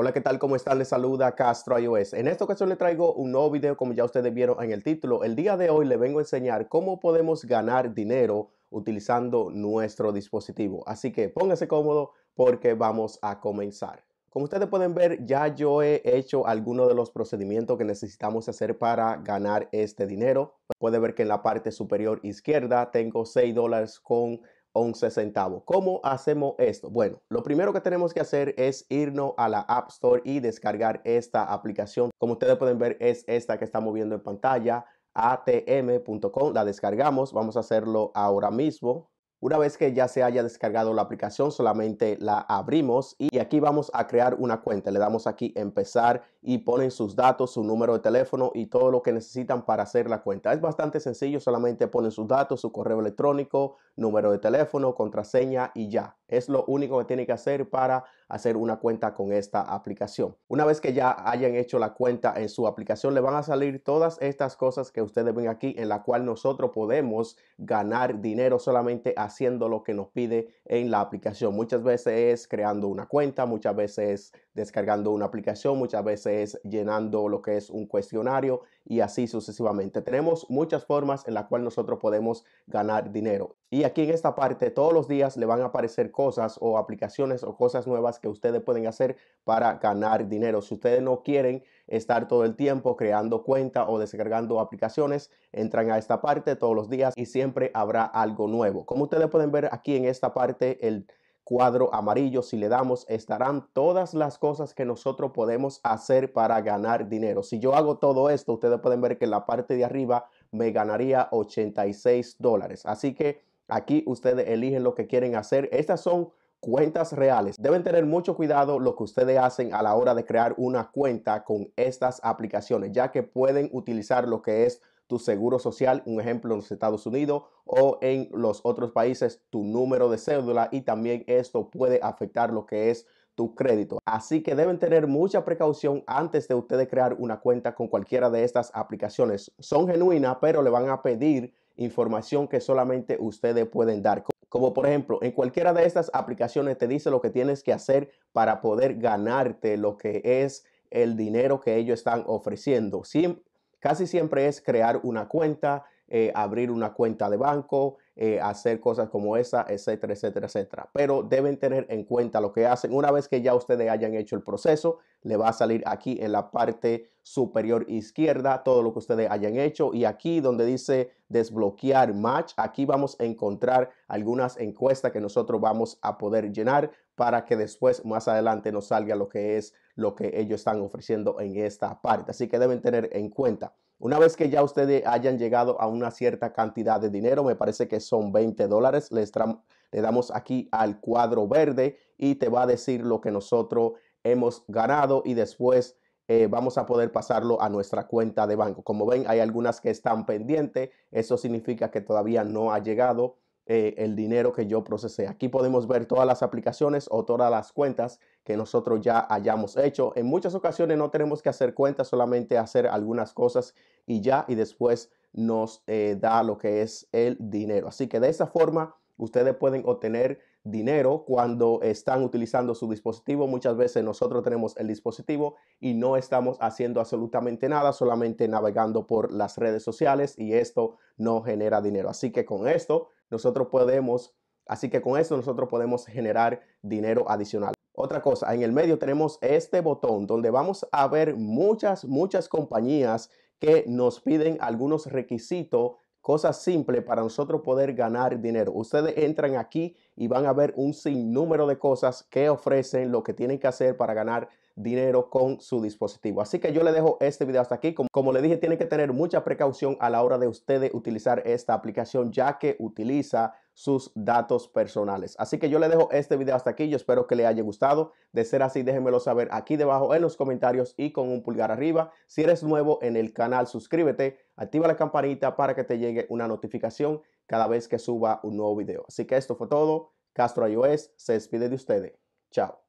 Hola, ¿qué tal? ¿Cómo están? Les saluda Castro iOS. En esta ocasión les traigo un nuevo video como ya ustedes vieron en el título. El día de hoy les vengo a enseñar cómo podemos ganar dinero utilizando nuestro dispositivo. Así que pónganse cómodo porque vamos a comenzar. Como ustedes pueden ver, ya yo he hecho algunos de los procedimientos que necesitamos hacer para ganar este dinero. Puede ver que en la parte superior izquierda tengo 6 dólares con 11 centavos. ¿Cómo hacemos esto? Bueno, lo primero que tenemos que hacer es irnos a la App Store y descargar esta aplicación. Como ustedes pueden ver, es esta que estamos viendo en pantalla, atm.com. La descargamos. Vamos a hacerlo ahora mismo. Una vez que ya se haya descargado la aplicación, solamente la abrimos y aquí vamos a crear una cuenta. Le damos aquí empezar y ponen sus datos, su número de teléfono y todo lo que necesitan para hacer la cuenta. Es bastante sencillo, solamente ponen sus datos, su correo electrónico, número de teléfono, contraseña y ya. Es lo único que tiene que hacer para hacer una cuenta con esta aplicación. Una vez que ya hayan hecho la cuenta en su aplicación, le van a salir todas estas cosas que ustedes ven aquí, en la cual nosotros podemos ganar dinero solamente haciendo lo que nos pide en la aplicación. Muchas veces es creando una cuenta, muchas veces es descargando una aplicación, muchas veces es llenando lo que es un cuestionario y así sucesivamente. Tenemos muchas formas en las cuales nosotros podemos ganar dinero. Y aquí en esta parte todos los días le van a aparecer cosas o aplicaciones o cosas nuevas que ustedes pueden hacer para ganar dinero. Si ustedes no quieren estar todo el tiempo creando cuenta o descargando aplicaciones, entran a esta parte todos los días y siempre habrá algo nuevo. Como ustedes pueden ver aquí en esta parte, el cuadro amarillo. Si le damos, estarán todas las cosas que nosotros podemos hacer para ganar dinero. Si yo hago todo esto, ustedes pueden ver que en la parte de arriba me ganaría 86 dólares. Así que aquí ustedes eligen lo que quieren hacer. Estas son cuentas reales. Deben tener mucho cuidado lo que ustedes hacen a la hora de crear una cuenta con estas aplicaciones, ya que pueden utilizar lo que es tu seguro social, un ejemplo en los Estados Unidos o en los otros países, tu número de cédula y también esto puede afectar lo que es tu crédito. Así que deben tener mucha precaución antes de ustedes crear una cuenta con cualquiera de estas aplicaciones. Son genuinas, pero le van a pedir información que solamente ustedes pueden dar. Como por ejemplo, en cualquiera de estas aplicaciones te dice lo que tienes que hacer para poder ganarte lo que es el dinero que ellos están ofreciendo. siempre. Casi siempre es crear una cuenta, eh, abrir una cuenta de banco, eh, hacer cosas como esa, etcétera, etcétera, etcétera. Pero deben tener en cuenta lo que hacen. Una vez que ya ustedes hayan hecho el proceso, le va a salir aquí en la parte superior izquierda todo lo que ustedes hayan hecho. Y aquí donde dice desbloquear match, aquí vamos a encontrar algunas encuestas que nosotros vamos a poder llenar para que después, más adelante, nos salga lo que es lo que ellos están ofreciendo en esta parte. Así que deben tener en cuenta. Una vez que ya ustedes hayan llegado a una cierta cantidad de dinero, me parece que son 20 dólares, le damos aquí al cuadro verde y te va a decir lo que nosotros hemos ganado y después eh, vamos a poder pasarlo a nuestra cuenta de banco. Como ven, hay algunas que están pendientes. Eso significa que todavía no ha llegado eh, el dinero que yo procesé. Aquí podemos ver todas las aplicaciones o todas las cuentas que nosotros ya hayamos hecho. En muchas ocasiones no tenemos que hacer cuentas, solamente hacer algunas cosas y ya, y después nos eh, da lo que es el dinero. Así que de esa forma ustedes pueden obtener dinero cuando están utilizando su dispositivo. Muchas veces nosotros tenemos el dispositivo y no estamos haciendo absolutamente nada, solamente navegando por las redes sociales y esto no genera dinero. Así que con esto nosotros podemos, así que con eso nosotros podemos generar dinero adicional. Otra cosa, en el medio tenemos este botón donde vamos a ver muchas, muchas compañías que nos piden algunos requisitos cosas simples para nosotros poder ganar dinero. Ustedes entran aquí y van a ver un sinnúmero de cosas que ofrecen, lo que tienen que hacer para ganar dinero con su dispositivo. Así que yo le dejo este video hasta aquí. Como, le dije, tienen que tener mucha precaución a la hora de ustedes utilizar esta aplicación ya que utiliza sus datos personales. Así que yo le dejo este video hasta aquí. Yo espero que le haya gustado. De ser así, déjenmelo saber aquí debajo en los comentarios y con un pulgar arriba. Si eres nuevo en el canal, suscríbete, activa la campanita para que te llegue una notificación cada vez que suba un nuevo video. Así que esto fue todo. Castro iOS se despide de ustedes. Chao.